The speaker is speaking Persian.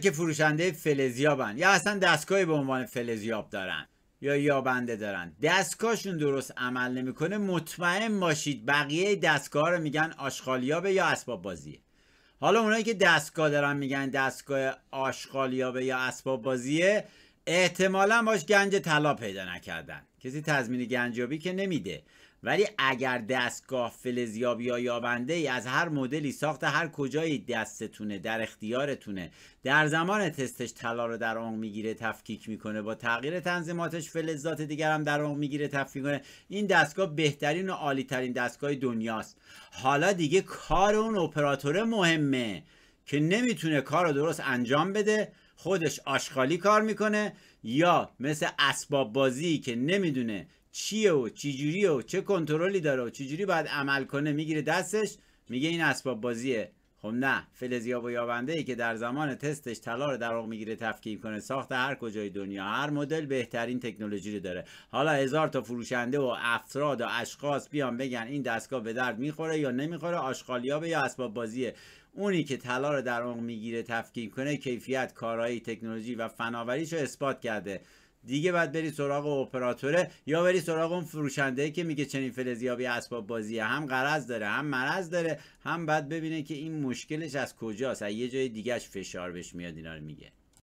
که فروشنده فلزیابن یا اصلا دستگاهی به عنوان فلزیاب دارن یا یابنده دارن دستگاهشون درست عمل نمیکنه مطمئن باشید بقیه دستگاه رو میگن آشغالیابه یا اسباب بازیه حالا اونایی که دستگاه دارن میگن دستگاه آشغالیابه یا اسباب بازیه احتمالا باش گنج طلا پیدا نکردن کسی تضمین گنجیابی که نمیده ولی اگر دستگاه فلزیابی یا یابنده ای از هر مدلی ساخت هر کجایی دستتونه در اختیارتونه در زمان تستش طلا رو در آن میگیره تفکیک میکنه با تغییر تنظیماتش فلزات دیگر هم در آن میگیره تفکیک کنه این دستگاه بهترین و عالی ترین دستگاه دنیاست حالا دیگه کار اون اپراتوره مهمه که نمیتونه کار رو درست انجام بده خودش آشخالی کار میکنه یا مثل اسباب بازی که نمیدونه چیه و چیجوری و چه کنترلی داره و چیجوری باید عمل کنه میگیره دستش میگه این اسباب بازیه خب نه فلزیاب و یابنده ای که در زمان تستش طلا رو در میگیره تفکیک کنه ساخت هر کجای دنیا هر مدل بهترین تکنولوژی رو داره حالا هزار تا فروشنده و افراد و اشخاص بیان بگن این دستگاه به درد میخوره یا نمیخوره آشغالیابه یا اسباب بازیه اونی که طلا رو در عمق میگیره تفکیک کنه کیفیت کارایی تکنولوژی و فناوریش رو اثبات کرده دیگه بعد بری سراغ اپراتوره یا بری سراغ اون فروشنده که میگه چنین فلزیابی اسباب بازیه هم قرض داره هم مرض داره هم بعد ببینه که این مشکلش از کجاست از یه جای دیگهش فشار بهش میاد اینا رو میگه